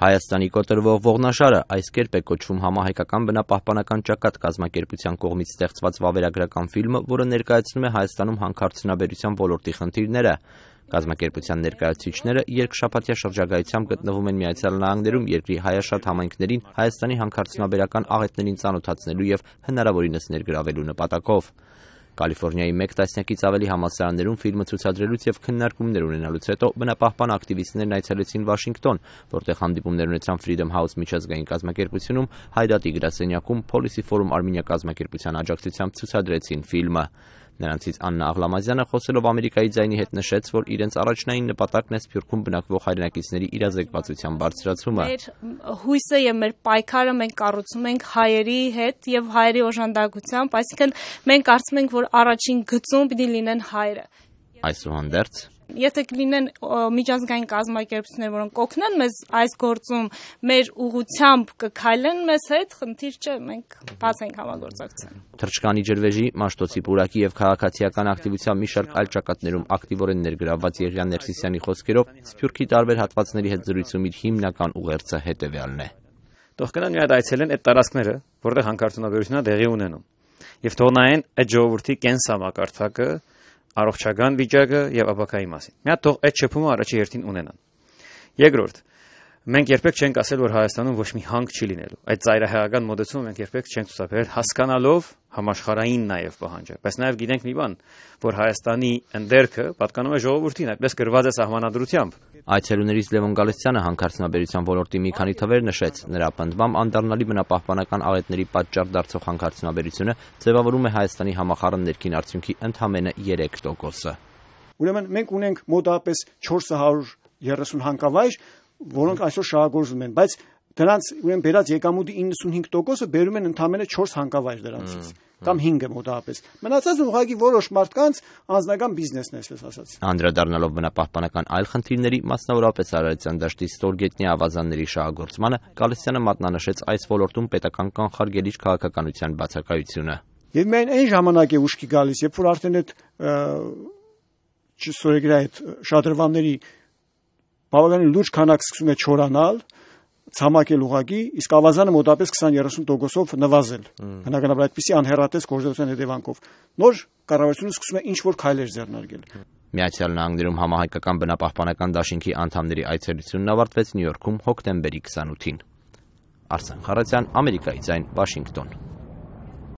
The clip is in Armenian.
Հայաստանի կոտրվող ողնաշարը այս կերպ է կոչվում համահայկական բնապահպանական ճակատ կազմակերպության կողմից ստեղծված վավերագրական ֆիլմը, որը ներկայացնում է Հայաստանում հանքարդյունաբերության ոլորտի խնդիրները։ Կազմակերպության ներկայացուցիչները երկշաբաթյա շրջագայությամբ գտնվում են Միացյալ Նահանգներում երկրի հայաշատ համայնքներին Հայաստանի հանքարդյունաբերական աղետներին ծանոթացնելու եւ հնարավորինս ներգրավելու նպատակով։ Կալիֆոռնիայի 1 տասնյակից ավելի համալսարաններում ֆիլմը ցուցադրելուց եւ քննարկումներ ունենալուց հետո բնապահպան ակտիվիստներն այցելեցին Վաշինգտոն, որտեղ հանդիպումներ ունեցան Freedom House միջազգային կազմակերպությունում, Հայդատի գրասենյակում Policy Forum Armenia կազմակերպության աջակցությամբ ցուցադրեցին ֆիլմը։ Նրանցից Աննա Աղլամազյանը խոսելով Ամերիկայի ձայնի հետ նշեց, որ իրենց առաջնային նպատակն է Սփյուռքում բնակվող հայրենակիցների իրազեկվածության բարձրացումը։ Մեր հույսը եւ մեր պայքարը մենք կառուցում ենք հայերի հետ եւ հայերի օժանդակությամբ, այսինքն մենք կարծում ենք, որ առաջին գծում պիտի լինեն հայրը։ Այսուհանդերձ Եթե կլինեն միջազգային կազմակերպություններ, որոնք կօգնեն մեզ այս գործում, մեր ուղությամբ կքայլեն մեզ հետ, խնդիր չէ, մենք բաց ենք համագործակցել։ Թրջկանի ջրվեժի, Մաշտոցի Պուրակի եւ քաղաքացիական ակտիվության մի շարք այլ ճակատներում ակտիվորեն ներգրավված Եղիան Ներսիսյանի խոսքերով Սփյուռքի տարբեր հատվածների հետ զրույցում իր հիմնական ուղերձը հետեւյալն է։ Տողքնան մի հատ այցելեն այդ տարածքները, որտեղ հանքարդյունաբերությունը դեղի ունենում։ Եվ թողնային այդ ժողովրդի կենսամակարդակը առողջական վիճակը եւ ապակայի մասին։ Մի հատ թող այդ շփումը առաջի հերթին ունենան։ Երկրորդ Մենք երբեք չենք ասել, որ Հայաստանում ոչ մի հանք չի լինելու։ Այդ ծայրահեղական մոտեցումը մենք երբեք չենք ցուցաբերել, հասկանալով, համաշխարային նաև պահանջ է, բայց նաև գիտենք մի բան, որ Հայաստանի ընդերքը պատկանում է ժողովրդին, այդպես գրված է սահմանադրությամբ։ Այցելուներից Լևոն Գալստյանը հանքարդյունաբերության ոլորտի մի քանի թվեր նշեց։ Նրա պնդմամբ անդառնալի բնապահպանական աղետների պատճառ դարձող հանքարդյունաբերությունը ձևավորում է Հայաստանի համախառն ներքին արդյունքի ընդամենը 3%-ը։ Ուրեմն մենք ունենք մոտապես 430 հանքավայր, որոնք այսօր շահագործվում են, բայց դրանց ուրեմն վերած եկամուտի 95%-ը բերում են ընդամենը 4 հանկավայր դրանցից կամ 5-ը մոտավորապես։ Մնացածը ուղղակի որոշ մարդկանց անձնական բիզնեսն է, ասես ասած։ Անդրադառնալով բնապահպանական այլ խնդիրների, մասնավորապես Արարատյան դաշտի ստորգետնյա ավազանների շահագործմանը, Կալեսյանը մատնանշեց այս ոլորտում պետական կանխարգելիչ քաղաքականության բացակայությունը։ Եվ միայն այն ժամանակ է ուշքի գալիս, երբ որ արդեն այդ չսորեգրա այդ շատրվանների բավականին լուրջ քանակ սկսում է չորանալ, ցամակել ուղակի, իսկ ավազանը մոտապես 20-30%-ով նվազել։ Հնարավորաբար այդպիսի անհերատես գործողության հետևանքով նոր կառավարությունը սկսում է ինչ-որ քայլեր ձեռնարկել։ Միացյալ Նահանգներում համահայկական բնապահպանական դաշինքի անդամների այցելությունն ավարտվեց Նյու Յորքում հոկտեմբերի 28-ին։ Արսեն Խարատյան, Ամերիկայի ձայն, Վաշինգտոն։